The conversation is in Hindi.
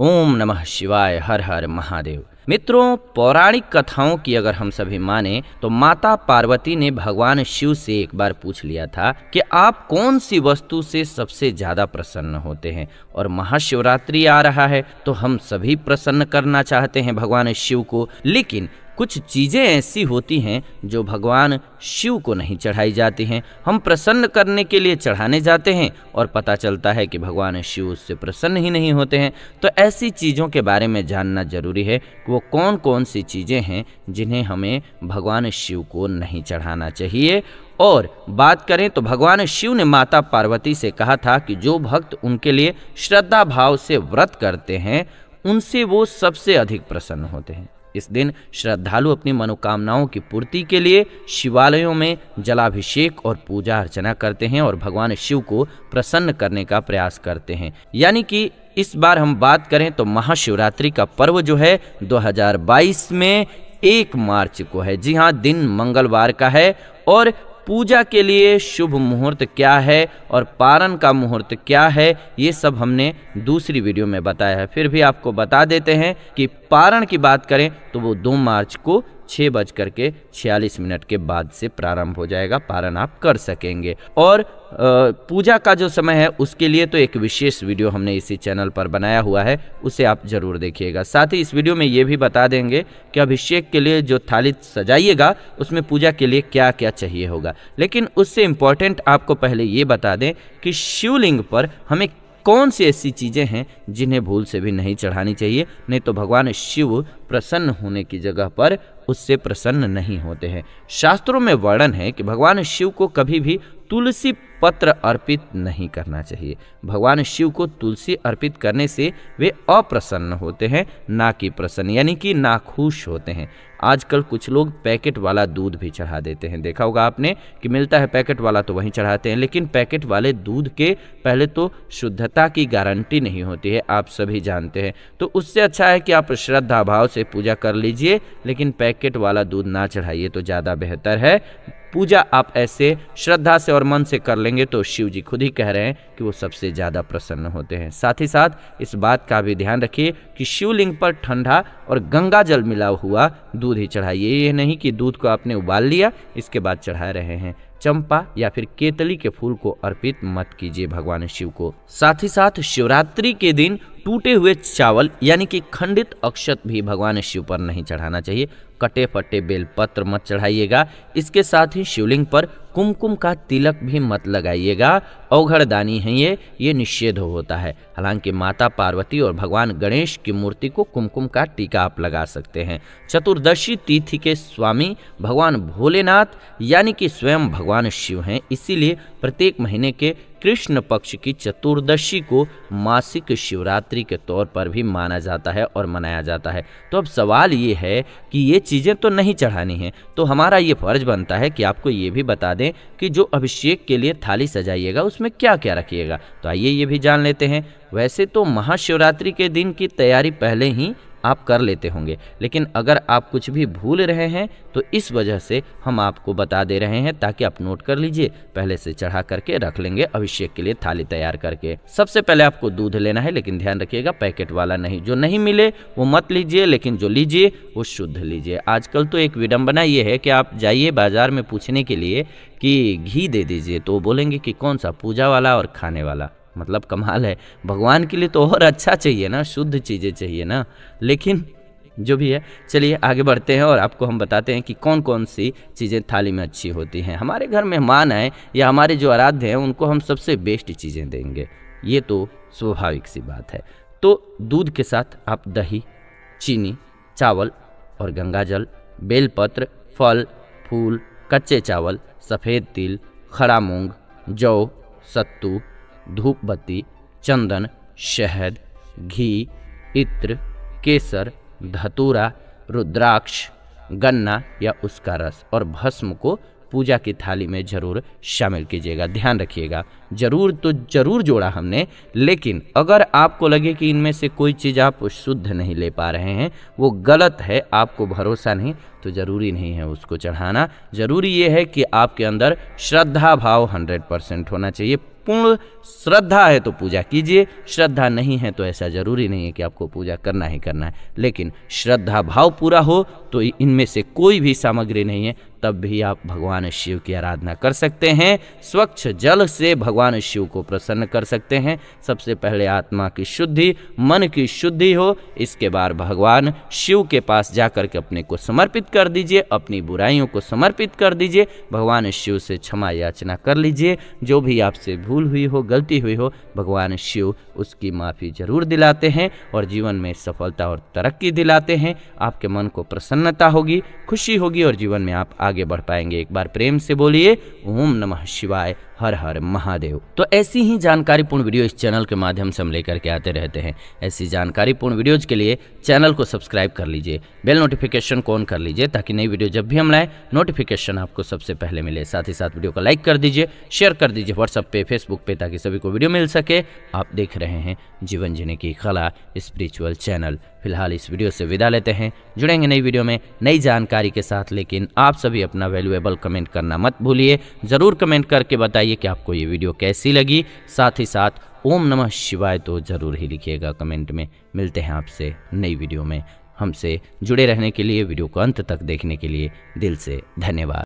ओम नमः शिवाय हर हर महादेव मित्रों पौराणिक कथाओं की अगर हम सभी माने तो माता पार्वती ने भगवान शिव से एक बार पूछ लिया था कि आप कौन सी वस्तु से सबसे ज्यादा प्रसन्न होते हैं और महाशिवरात्रि आ रहा है तो हम सभी प्रसन्न करना चाहते हैं भगवान शिव को लेकिन कुछ चीज़ें ऐसी होती हैं जो भगवान शिव को नहीं चढ़ाई जाती हैं हम प्रसन्न करने के लिए चढ़ाने जाते हैं और पता चलता है कि भगवान शिव उससे प्रसन्न ही नहीं होते हैं तो ऐसी चीज़ों के बारे में जानना जरूरी है कि वो कौन कौन सी चीज़ें हैं जिन्हें हमें भगवान शिव को नहीं चढ़ाना चाहिए और बात करें तो भगवान शिव ने माता पार्वती से कहा था कि जो भक्त उनके लिए श्रद्धा भाव से व्रत करते हैं उनसे वो सबसे अधिक प्रसन्न होते हैं इस दिन श्रद्धालु अपनी मनोकामनाओं की पूर्ति के लिए शिवालयों में जलाभिषेक और पूजा अर्चना करते हैं और भगवान शिव को प्रसन्न करने का प्रयास करते हैं यानी कि इस बार हम बात करें तो महाशिवरात्रि का पर्व जो है 2022 में एक मार्च को है जी हाँ दिन मंगलवार का है और पूजा के लिए शुभ मुहूर्त क्या है और पारण का मुहूर्त क्या है ये सब हमने दूसरी वीडियो में बताया है फिर भी आपको बता देते हैं कि पारण की बात करें तो वो दो मार्च को छः बज करके छियालीस मिनट के बाद से प्रारंभ हो जाएगा पारण आप कर सकेंगे और पूजा का जो समय है उसके लिए तो एक विशेष वीडियो हमने इसी चैनल पर बनाया हुआ है उसे आप ज़रूर देखिएगा साथ ही इस वीडियो में ये भी बता देंगे कि अभिषेक के लिए जो थाली सजाइएगा उसमें पूजा के लिए क्या क्या चाहिए होगा लेकिन उससे इम्पॉर्टेंट आपको पहले ये बता दें कि शिवलिंग पर हमें कौन सी ऐसी चीज़ें हैं जिन्हें भूल से भी नहीं चढ़ानी चाहिए नहीं तो भगवान शिव प्रसन्न होने की जगह पर उससे प्रसन्न नहीं होते हैं शास्त्रों में वर्णन है कि भगवान शिव को कभी भी तुलसी पत्र अर्पित नहीं करना चाहिए भगवान शिव को तुलसी अर्पित करने से वे अप्रसन्न होते हैं ना कि प्रसन्न यानी कि ना खुश होते हैं आजकल कुछ लोग पैकेट वाला दूध भी चढ़ा देते हैं देखा होगा आपने कि मिलता है पैकेट वाला तो वहीं चढ़ाते हैं लेकिन पैकेट वाले दूध के पहले तो शुद्धता की गारंटी नहीं होती है आप सभी जानते हैं तो उससे अच्छा है कि आप श्रद्धा भाव से पूजा कर लीजिए लेकिन पैकेट वाला दूध ना चढ़ाइए तो ज़्यादा बेहतर है पूजा आप ऐसे श्रद्धा से और मन से कर लेंगे तो शिव जी खुद ही कह रहे हैं कि वो सबसे ज़्यादा प्रसन्न होते हैं साथ ही साथ इस बात का भी ध्यान रखिए कि शिवलिंग पर ठंडा और गंगा जल मिला हुआ दूध ही चढ़ाइए ये नहीं कि दूध को आपने उबाल लिया इसके बाद चढ़ा रहे हैं चंपा या फिर केतली के फूल को अर्पित मत कीजिए भगवान शिव को साथ ही साथ शिवरात्रि के दिन टूटे हुए चावल यानी कि खंडित अक्षत भी भगवान शिव पर नहीं चढ़ाना चाहिए कटे फटे बेलपत्र मत चढ़ाइएगा इसके साथ ही शिवलिंग पर कुमकुम का तिलक भी मत लगाइएगा औघड़दानी है ये ये निषेध होता है हालांकि माता पार्वती और भगवान गणेश की मूर्ति को कुमकुम का टीका आप लगा सकते हैं चतुर्दशी तिथि के स्वामी भगवान भोलेनाथ यानी कि स्वयं भगवान शिव हैं इसीलिए प्रत्येक महीने के कृष्ण पक्ष की चतुर्दशी को मासिक शिवरात्रि के तौर पर भी माना जाता है और मनाया जाता है तो अब सवाल ये है कि ये चीज़ें तो नहीं चढ़ानी हैं तो हमारा ये फर्ज बनता है कि आपको ये भी बता दें कि जो अभिषेक के लिए थाली सजाइएगा उसमें क्या क्या रखिएगा तो आइए ये भी जान लेते हैं वैसे तो महाशिवरात्रि के दिन की तैयारी पहले ही आप कर लेते होंगे लेकिन अगर आप कुछ भी भूल रहे हैं तो इस वजह से हम आपको बता दे रहे हैं ताकि आप नोट कर लीजिए पहले से चढ़ा करके रख लेंगे अभिषेक के लिए थाली तैयार करके सबसे पहले आपको दूध लेना है लेकिन ध्यान रखिएगा पैकेट वाला नहीं जो नहीं मिले वो मत लीजिए लेकिन जो लीजिए वो शुद्ध लीजिए आजकल तो एक विडम्बना ये है कि आप जाइए बाजार में पूछने के लिए कि घी दे दीजिए तो बोलेंगे कि कौन सा पूजा वाला और खाने वाला मतलब कमाल है भगवान के लिए तो और अच्छा चाहिए ना शुद्ध चीज़ें चाहिए ना लेकिन जो भी है चलिए आगे बढ़ते हैं और आपको हम बताते हैं कि कौन कौन सी चीज़ें थाली में अच्छी होती हैं हमारे घर मेहमान आए या हमारे जो आराध्य हैं उनको हम सबसे बेस्ट चीज़ें देंगे ये तो स्वाभाविक सी बात है तो दूध के साथ आप दही चीनी चावल और गंगा जल बेलपत्र फल फूल कच्चे चावल सफ़ेद तिल खड़ा मूंग जौ सत्तू धूपबत्ती चंदन शहद घी इत्र केसर धतूरा रुद्राक्ष गन्ना या उसका रस और भस्म को पूजा की थाली में जरूर शामिल कीजिएगा ध्यान रखिएगा जरूर तो जरूर जोड़ा हमने लेकिन अगर आपको लगे कि इनमें से कोई चीज़ आप शुद्ध नहीं ले पा रहे हैं वो गलत है आपको भरोसा नहीं तो ज़रूरी नहीं है उसको चढ़ाना ज़रूरी ये है कि आपके अंदर श्रद्धा भाव हंड्रेड परसेंट होना चाहिए पूर्ण श्रद्धा है तो पूजा कीजिए श्रद्धा नहीं है तो ऐसा ज़रूरी नहीं है कि आपको पूजा करना ही करना है लेकिन श्रद्धा भाव पूरा हो तो इनमें से कोई भी सामग्री नहीं है तब भी आप भगवान शिव की आराधना कर सकते हैं स्वच्छ जल से भगवान शिव को प्रसन्न कर सकते हैं सबसे पहले आत्मा की शुद्धि मन की शुद्धि हो इसके बाद भगवान शिव के पास जाकर के अपने को समर्पित कर दीजिए अपनी बुराइयों को समर्पित कर दीजिए भगवान शिव से क्षमा याचना कर लीजिए जो भी आपसे भूल हुई हो गलती हुई हो भगवान शिव उसकी माफ़ी ज़रूर दिलाते हैं और जीवन में सफलता और तरक्की दिलाते हैं आपके मन को प्रसन्नता होगी खुशी होगी और जीवन में आप आगे बढ़ पाएंगे एक बार प्रेम से बोलिए ओम नमः शिवाय हर हर महादेव तो ऐसी ही जानकारी पूर्ण वीडियो इस चैनल के माध्यम से हम लेकर के आते रहते हैं ऐसी जानकारी पूर्ण वीडियोज के लिए चैनल को सब्सक्राइब कर लीजिए बेल नोटिफिकेशन को ऑन कर लीजिए ताकि नई वीडियो जब भी हम लाए नोटिफिकेशन आपको सबसे पहले मिले साथ ही साथ वीडियो को लाइक कर दीजिए शेयर कर दीजिए व्हाट्सअप पे फेसबुक पे ताकि सभी को वीडियो मिल सके आप देख रहे हैं जीवन जीने की कला स्पिरिचुअल चैनल फिलहाल इस वीडियो से विदा लेते हैं जुड़ेंगे नई वीडियो में नई जानकारी के साथ लेकिन आप सभी अपना वैल्यूएबल कमेंट करना मत भूलिए ज़रूर कमेंट करके बताइए बताइए कि आपको ये वीडियो कैसी लगी साथ ही साथ ओम नमः शिवाय तो ज़रूर ही लिखिएगा कमेंट में मिलते हैं आपसे नई वीडियो में हमसे जुड़े रहने के लिए वीडियो को अंत तक देखने के लिए दिल से धन्यवाद